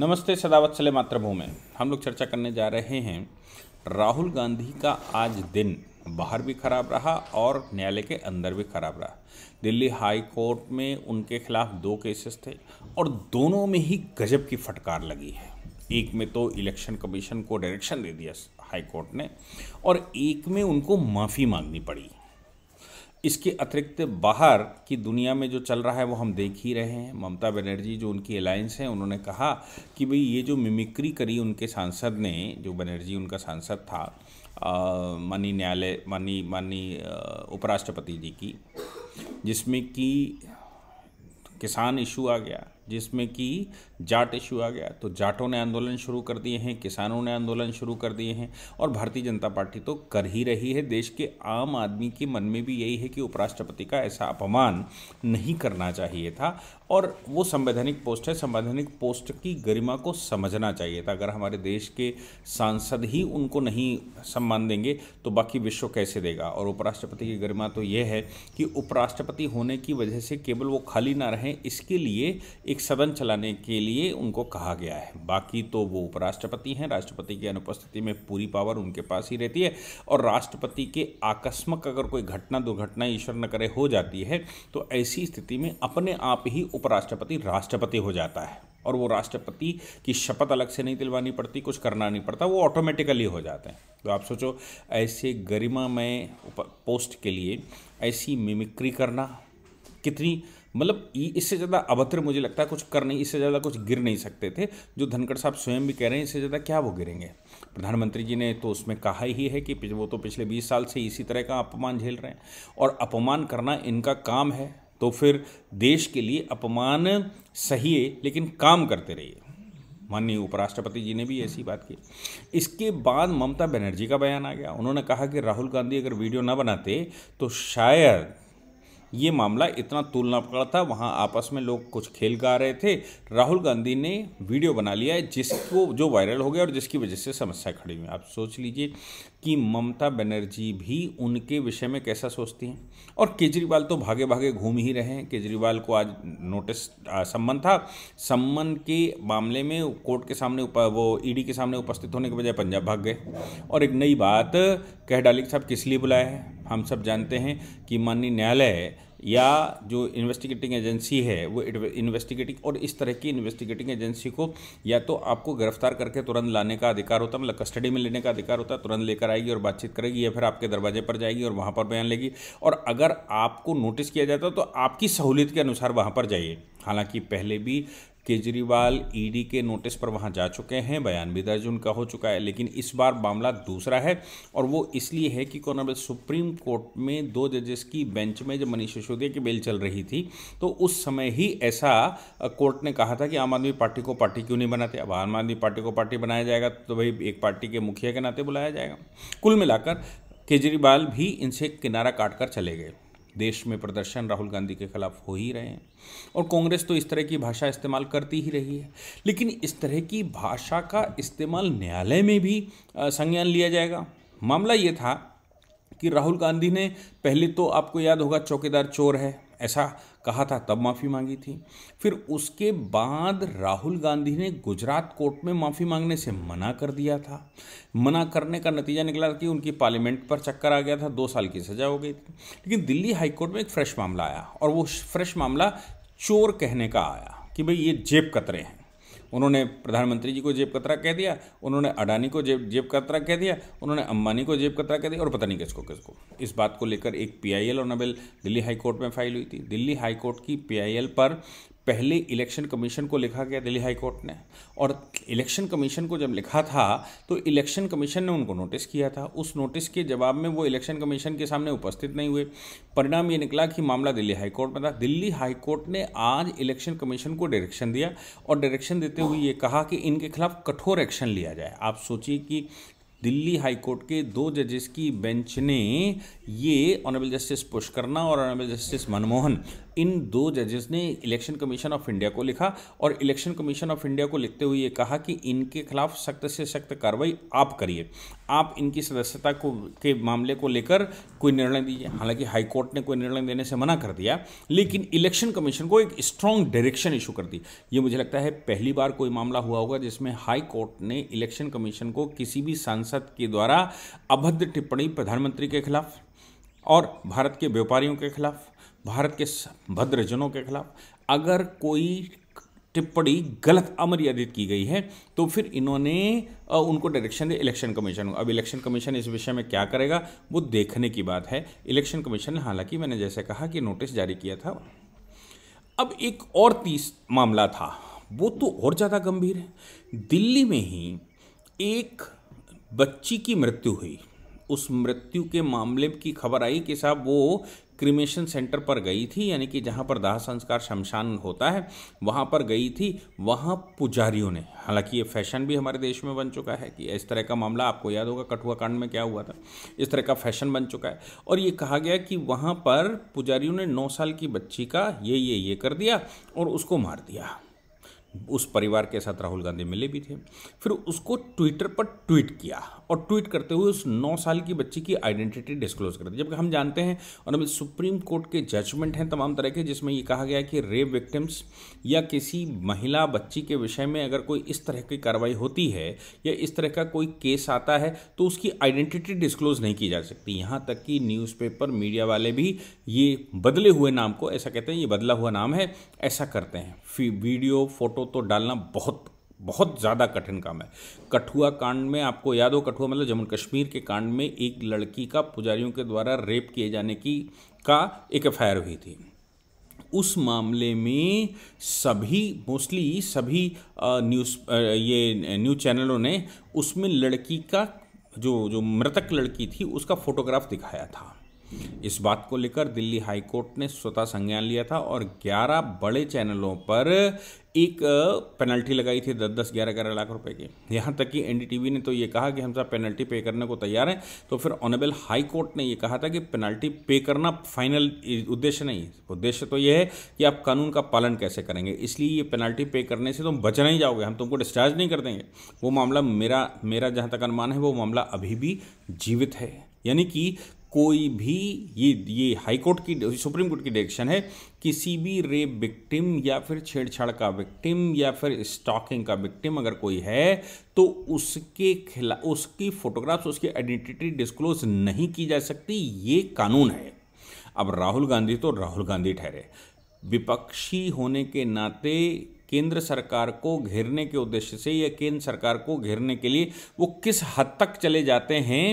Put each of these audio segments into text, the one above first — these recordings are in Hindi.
नमस्ते सदावत चले मातृभूमि हम लोग चर्चा करने जा रहे हैं राहुल गांधी का आज दिन बाहर भी खराब रहा और न्यायालय के अंदर भी खराब रहा दिल्ली हाई कोर्ट में उनके खिलाफ दो केसेस थे और दोनों में ही गजब की फटकार लगी है एक में तो इलेक्शन कमीशन को डायरेक्शन दे दिया हाई कोर्ट ने और एक में उनको माफ़ी मांगनी पड़ी इसके अतिरिक्त बाहर की दुनिया में जो चल रहा है वो हम देख ही रहे हैं ममता बनर्जी जो उनकी अलायंस हैं उन्होंने कहा कि भाई ये जो मिमिक्री करी उनके सांसद ने जो बनर्जी उनका सांसद था माननीय न्यायालय माननीय माननीय उपराष्ट्रपति जी की जिसमें कि किसान इशू आ गया जिसमें कि जाट इशू आ गया तो जाटों ने आंदोलन शुरू कर दिए हैं किसानों ने आंदोलन शुरू कर दिए हैं और भारतीय जनता पार्टी तो कर ही रही है देश के आम आदमी के मन में भी यही है कि उपराष्ट्रपति का ऐसा अपमान नहीं करना चाहिए था और वो संवैधानिक पोस्ट है संवैधानिक पोस्ट की गरिमा को समझना चाहिए था अगर हमारे देश के सांसद ही उनको नहीं सम्मान देंगे तो बाकी विश्व कैसे देगा और उपराष्ट्रपति की गरिमा तो यह है कि उपराष्ट्रपति होने की वजह से केवल वो खाली ना रहें इसके लिए एक एक सदन चलाने के लिए उनको कहा गया है बाकी तो वो उपराष्ट्रपति हैं राष्ट्रपति की अनुपस्थिति में पूरी पावर उनके पास ही रहती है और राष्ट्रपति के आकस्मक अगर कोई घटना दुर्घटना ईश्वर न करे हो जाती है तो ऐसी स्थिति में अपने आप ही उपराष्ट्रपति राष्ट्रपति हो जाता है और वो राष्ट्रपति की शपथ अलग से नहीं दिलवानी पड़ती कुछ करना नहीं पड़ता वो ऑटोमेटिकली हो जाते हैं तो आप सोचो ऐसे गरिमा में पोस्ट के लिए ऐसी मिमिक्री करना कितनी मतलब इससे ज़्यादा अभद्र मुझे लगता है कुछ कर नहीं इससे ज़्यादा कुछ गिर नहीं सकते थे जो धनखड़ साहब स्वयं भी कह रहे हैं इससे ज़्यादा क्या वो गिरेंगे प्रधानमंत्री जी ने तो उसमें कहा ही है कि वो तो पिछले बीस साल से इसी तरह का अपमान झेल रहे हैं और अपमान करना इनका काम है तो फिर देश के लिए अपमान सही है लेकिन काम करते रहिए माननीय उपराष्ट्रपति जी ने भी ऐसी बात की इसके बाद ममता बनर्जी का बयान आ गया उन्होंने कहा कि राहुल गांधी अगर वीडियो ना बनाते तो शायद ये मामला इतना तुलना पकड़ा था वहाँ आपस में लोग कुछ खेल गा रहे थे राहुल गांधी ने वीडियो बना लिया है जिसको जो वायरल हो गया और जिसकी वजह से समस्या खड़ी हुई आप सोच लीजिए कि ममता बनर्जी भी उनके विषय में कैसा सोचती हैं और केजरीवाल तो भागे भागे घूम ही रहे हैं केजरीवाल को आज नोटिस सम्मन था सम्मन के मामले में कोर्ट के सामने उप, वो ईडी के सामने उपस्थित होने के बजाय पंजाब भाग गए और एक नई बात कह डाली साहब किस लिए बुलाया है हम सब जानते हैं कि माननीय न्यायालय या जो इन्वेस्टिगेटिंग एजेंसी है वो इन्वेस्टिगेटिंग और इस तरह की इन्वेस्टिगेटिंग एजेंसी को या तो आपको गिरफ्तार करके तुरंत लाने का अधिकार होता है मतलब कस्टडी में लेने का अधिकार होता है तुरंत लेकर आएगी और बातचीत करेगी या फिर आपके दरवाजे पर जाएगी और वहाँ पर बयान लेगी और अगर आपको नोटिस किया जाता तो आपकी सहूलियत के अनुसार वहाँ पर जाइए हालांकि पहले भी केजरीवाल ईडी के नोटिस पर वहां जा चुके हैं बयान भी दर्ज उनका हो चुका है लेकिन इस बार मामला दूसरा है और वो इसलिए है कि कौन सुप्रीम कोर्ट में दो जजेस की बेंच में जब मनीष सिसोदिया की बेल चल रही थी तो उस समय ही ऐसा कोर्ट ने कहा था कि आम आदमी पार्टी को पार्टी क्यों नहीं बनाते अब आम आदमी पार्टी को पार्टी बनाया जाएगा तो भाई एक पार्टी के मुखिया के नाते बुलाया जाएगा कुल मिलाकर केजरीवाल भी इनसे किनारा काट कर चले गए देश में प्रदर्शन राहुल गांधी के खिलाफ हो ही रहे हैं और कांग्रेस तो इस तरह की भाषा इस्तेमाल करती ही रही है लेकिन इस तरह की भाषा का इस्तेमाल न्यायालय में भी संज्ञान लिया जाएगा मामला ये था कि राहुल गांधी ने पहले तो आपको याद होगा चौकीदार चोर है ऐसा कहा था तब माफ़ी मांगी थी फिर उसके बाद राहुल गांधी ने गुजरात कोर्ट में माफ़ी मांगने से मना कर दिया था मना करने का नतीजा निकला कि उनकी पार्लियामेंट पर चक्कर आ गया था दो साल की सज़ा हो गई थी लेकिन दिल्ली हाईकोर्ट में एक फ्रेश मामला आया और वो फ्रेश मामला चोर कहने का आया कि भाई ये जेब कतरे हैं उन्होंने प्रधानमंत्री जी को जेब कतरा कह दिया उन्होंने अडानी को जेब जेब कतरा कह दिया उन्होंने अंबानी को जेब कतरा कह दिया और पता नहीं किसको किसको इस बात को लेकर एक पीआईएल और नबेल दिल्ली हाईकोर्ट में फाइल हुई थी दिल्ली हाईकोर्ट की पीआईएल पर पहले इलेक्शन कमीशन को लिखा गया दिल्ली हाई कोर्ट ने और इलेक्शन कमीशन को जब लिखा था तो इलेक्शन कमीशन ने उनको नोटिस किया था उस नोटिस के जवाब में वो इलेक्शन कमीशन के सामने उपस्थित नहीं हुए परिणाम ये निकला कि मामला दिल्ली हाई कोर्ट में था दिल्ली हाई कोर्ट ने आज इलेक्शन कमीशन को डायरेक्शन दिया और डायरेक्शन देते हुए ये कहा कि इनके खिलाफ कठोर एक्शन लिया जाए आप सोचिए कि दिल्ली हाई कोर्ट के दो जजेस की बेंच ने ये ऑनरेबल जस्टिस पुष्करना और ऑनरेबल जस्टिस मनमोहन इन दो जजेस ने इलेक्शन कमीशन ऑफ इंडिया को लिखा और इलेक्शन कमीशन ऑफ इंडिया को लिखते हुए ये कहा कि इनके खिलाफ सख्त से सख्त कार्रवाई आप करिए आप इनकी सदस्यता को के मामले को लेकर कोई निर्णय दीजिए हालांकि हाईकोर्ट ने कोई निर्णय देने से मना कर दिया लेकिन इलेक्शन कमीशन को एक स्ट्रांग डायरेक्शन इशू कर दी ये मुझे लगता है पहली बार कोई मामला हुआ होगा जिसमें हाईकोर्ट ने इलेक्शन कमीशन को किसी भी सांसद के द्वारा अभद्र टिप्पणी प्रधानमंत्री के खिलाफ और भारत के व्यापारियों के खिलाफ भारत के भद्रजनों के खिलाफ अगर कोई टिप्पणी गलत अमर्यादित की गई है तो फिर इन्होंने उनको डायरेक्शन दिया इलेक्शन कमीशन को अब इलेक्शन कमीशन इस विषय में क्या करेगा वो देखने की बात है इलेक्शन कमीशन ने हालांकि मैंने जैसे कहा कि नोटिस जारी किया था अब एक और तीस मामला था वो तो और ज़्यादा गंभीर है दिल्ली में ही एक बच्ची की मृत्यु हुई उस मृत्यु के मामले की खबर आई कि साहब वो क्रिमेशन सेंटर पर गई थी यानी कि जहाँ पर दाह संस्कार शमशान होता है वहाँ पर गई थी वहाँ पुजारियों ने हालांकि ये फैशन भी हमारे देश में बन चुका है कि इस तरह का मामला आपको याद होगा कठुआ कांड में क्या हुआ था इस तरह का फैशन बन चुका है और ये कहा गया कि वहाँ पर पुजारियों ने नौ साल की बच्ची का ये ये ये कर दिया और उसको मार दिया उस परिवार के साथ राहुल गांधी मिले भी थे फिर उसको ट्विटर पर ट्वीट किया और ट्वीट करते हुए उस नौ साल की बच्ची की आइडेंटिटी डिस्क्लोज कर दी जबकि हम जानते हैं और हमें सुप्रीम कोर्ट के जजमेंट हैं तमाम तरह के जिसमें ये कहा गया कि रेप विक्टिम्स या किसी महिला बच्ची के विषय में अगर कोई इस तरह की कार्रवाई होती है या इस तरह का कोई केस आता है तो उसकी आइडेंटिटी डिस्क्लोज नहीं की जा सकती यहाँ तक कि न्यूज़पेपर मीडिया वाले भी ये बदले हुए नाम को ऐसा कहते हैं ये बदला हुआ नाम है ऐसा करते हैं वीडियो फोटो फ़ोटो तो डालना बहुत बहुत ज़्यादा कठिन काम है कठुआ कांड में आपको याद हो कठुआ मतलब जम्मू कश्मीर के कांड में एक लड़की का पुजारियों के द्वारा रेप किए जाने की का एक एफ हुई थी उस मामले में सभी मोस्टली सभी न्यूज़ ये न्यूज़ चैनलों ने उसमें लड़की का जो जो मृतक लड़की थी उसका फोटोग्राफ दिखाया था इस बात को लेकर दिल्ली हाईकोर्ट ने स्वतः संज्ञान लिया था और 11 बड़े चैनलों पर एक पेनल्टी लगाई थी दस दस ग्यारह ग्यारह लाख रुपए की यहां तक कि एनडीटीवी ने तो यह कहा कि हम सब पेनल्टी पे करने को तैयार हैं तो फिर ऑनेबल हाई कोर्ट ने यह कहा था कि पेनल्टी पे करना फाइनल उद्देश्य नहीं उद्देश्य तो यह है कि आप कानून का पालन कैसे करेंगे इसलिए ये पेनल्टी पे करने से तुम बचना ही जाओगे हम तुमको डिस्चार्ज नहीं कर देंगे वो मामला मेरा मेरा जहां तक अनुमान है वो मामला अभी भी जीवित है यानी कि कोई भी ये ये हाई कोर्ट की सुप्रीम कोर्ट की डायरेक्शन है किसी भी रेप विक्टिम या फिर छेड़छाड़ का विक्टिम या फिर स्टॉकिंग का विक्टिम अगर कोई है तो उसके खिला उसकी फोटोग्राफ्स उसकी आइडेंटिटी डिस्क्लोज नहीं की जा सकती ये कानून है अब राहुल गांधी तो राहुल गांधी ठहरे विपक्षी होने के नाते केंद्र सरकार को घेरने के उद्देश्य से या केंद्र सरकार को घेरने के लिए वो किस हद तक चले जाते हैं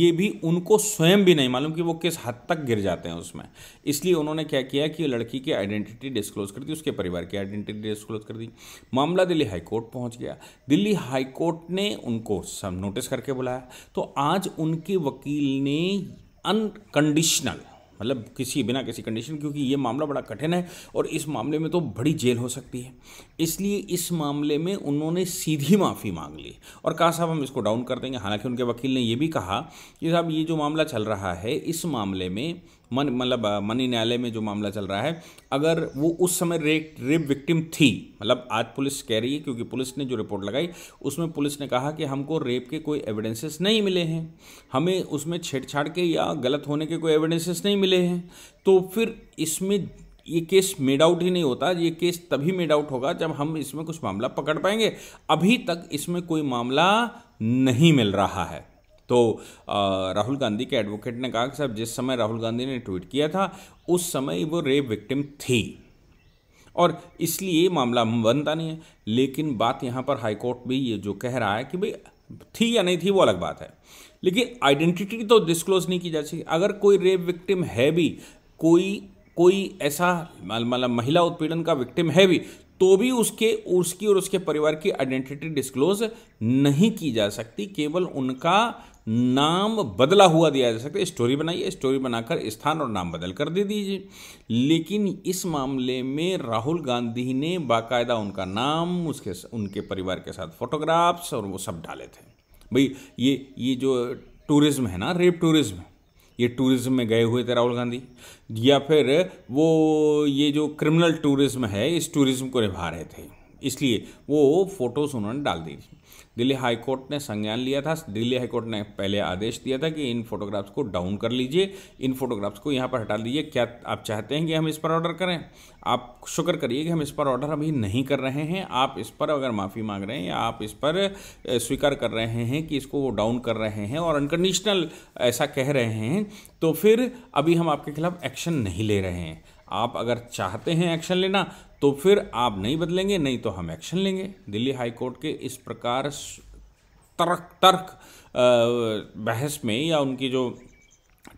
ये भी उनको स्वयं भी नहीं मालूम कि वो किस हद तक गिर जाते हैं उसमें इसलिए उन्होंने क्या किया कि लड़की की आइडेंटिटी डिस्क्लोज कर दी उसके परिवार की आइडेंटिटी डिस्क्लोज कर दी मामला दिल्ली हाईकोर्ट पहुँच गया दिल्ली हाईकोर्ट ने उनको सब नोटिस करके बुलाया तो आज उनके वकील ने अनकंडीशनल मतलब किसी बिना किसी कंडीशन क्योंकि ये मामला बड़ा कठिन है और इस मामले में तो बड़ी जेल हो सकती है इसलिए इस मामले में उन्होंने सीधी माफ़ी मांग ली और कहा साहब हम इसको डाउन कर देंगे हालांकि उनके वकील ने यह भी कहा कि साहब ये जो मामला चल रहा है इस मामले में मन मतलब मनी न्यायालय में जो मामला चल रहा है अगर वो उस समय रेप रेप विक्टिम थी मतलब आज पुलिस कह रही है क्योंकि पुलिस ने जो रिपोर्ट लगाई उसमें पुलिस ने कहा कि हमको रेप के कोई एविडेंसेस नहीं मिले हैं हमें उसमें छेड़छाड़ के या गलत होने के कोई एविडेंसेस नहीं मिले हैं तो फिर इसमें ये केस मेड आउट ही नहीं होता ये केस तभी मेड आउट होगा जब हम इसमें कुछ मामला पकड़ पाएंगे अभी तक इसमें कोई मामला नहीं मिल रहा है तो राहुल गांधी के एडवोकेट ने कहा कि साहब जिस समय राहुल गांधी ने ट्वीट किया था उस समय वो रेप विक्टिम थी और इसलिए मामला बनता नहीं है लेकिन बात यहाँ पर हाईकोर्ट भी ये जो कह रहा है कि भाई थी या नहीं थी वो अलग बात है लेकिन आइडेंटिटी तो डिस्क्लोज नहीं की जा सकती अगर कोई रेप विक्टिम है भी कोई कोई ऐसा मतलब महिला उत्पीड़न का विक्टिम है भी तो भी उसके उसकी और उसके परिवार की आइडेंटिटी डिस्क्लोज नहीं की जा सकती केवल उनका नाम बदला हुआ दिया जा सकता है स्टोरी बनाइए स्टोरी बनाकर स्थान और नाम बदल कर दे दीजिए लेकिन इस मामले में राहुल गांधी ने बाकायदा उनका नाम उसके उनके परिवार के साथ फोटोग्राफ्स और वो सब डाले थे भाई ये ये जो टूरिज्म है ना रेप टूरिज्म ये टूरिज्म में गए हुए थे राहुल गांधी या फिर वो ये जो क्रिमिनल टूरिज्म है इस टूरिज्म को निभा रहे थे इसलिए वो फ़ोटोज़ उन्होंने डाल दी थी दिल्ली हाईकोर्ट ने संज्ञान लिया था दिल्ली हाईकोर्ट ने पहले आदेश दिया था कि इन फोटोग्राफ्स को डाउन कर लीजिए इन फोटोग्राफ्स को यहाँ पर हटा लीजिए क्या आप चाहते हैं कि हम इस पर ऑर्डर करें आप शुक्र करिए कि हम इस पर ऑर्डर अभी नहीं कर रहे हैं आप इस पर अगर माफ़ी मांग रहे हैं या आप इस पर स्वीकार कर रहे हैं कि इसको वो डाउन कर रहे हैं और अनकंडीशनल ऐसा कह रहे हैं तो फिर अभी हम आपके खिलाफ एक्शन नहीं ले रहे हैं आप अगर चाहते हैं एक्शन लेना तो फिर आप नहीं बदलेंगे नहीं तो हम एक्शन लेंगे दिल्ली हाईकोर्ट के इस प्रकार तर्क तर्क बहस में या उनकी जो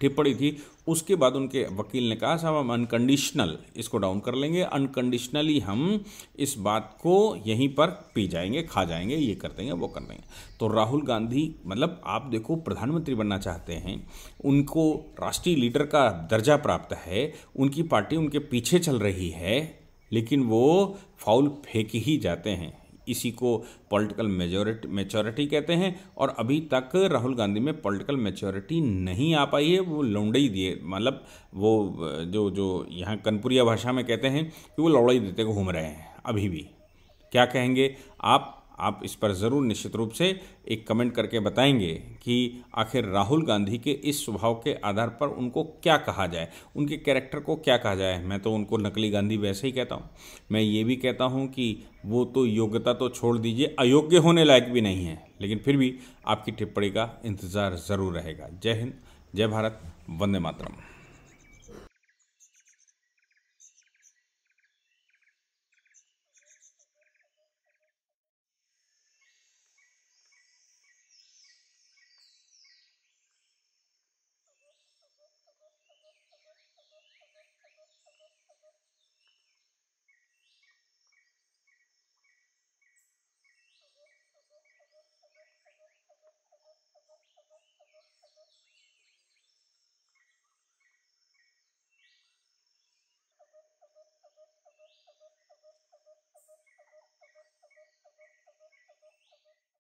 टिप्पणी थी उसके बाद उनके वकील ने कहा साहब हम अनकंडीशनल इसको डाउन कर लेंगे अनकंडीशनली हम इस बात को यहीं पर पी जाएंगे खा जाएंगे ये कर देंगे वो कर देंगे तो राहुल गांधी मतलब आप देखो प्रधानमंत्री बनना चाहते हैं उनको राष्ट्रीय लीडर का दर्जा प्राप्त है उनकी पार्टी उनके पीछे चल रही है लेकिन वो फाउल फेंक ही जाते हैं इसी को पॉलिटिकल मेजोरिटी मेचोरिटी कहते हैं और अभी तक राहुल गांधी में पॉलिटिकल मेचोरिटी नहीं आ पाई है वो लौंडई दिए मतलब वो जो जो यहाँ कनपुरिया भाषा में कहते हैं कि वो लौड़ाई देते घूम रहे हैं अभी भी क्या कहेंगे आप आप इस पर ज़रूर निश्चित रूप से एक कमेंट करके बताएंगे कि आखिर राहुल गांधी के इस स्वभाव के आधार पर उनको क्या कहा जाए उनके कैरेक्टर को क्या कहा जाए मैं तो उनको नकली गांधी वैसे ही कहता हूँ मैं ये भी कहता हूँ कि वो तो योग्यता तो छोड़ दीजिए अयोग्य होने लायक भी नहीं है लेकिन फिर भी आपकी टिप्पणी का इंतज़ार ज़रूर रहेगा जय हिंद जय भारत वंदे मातरम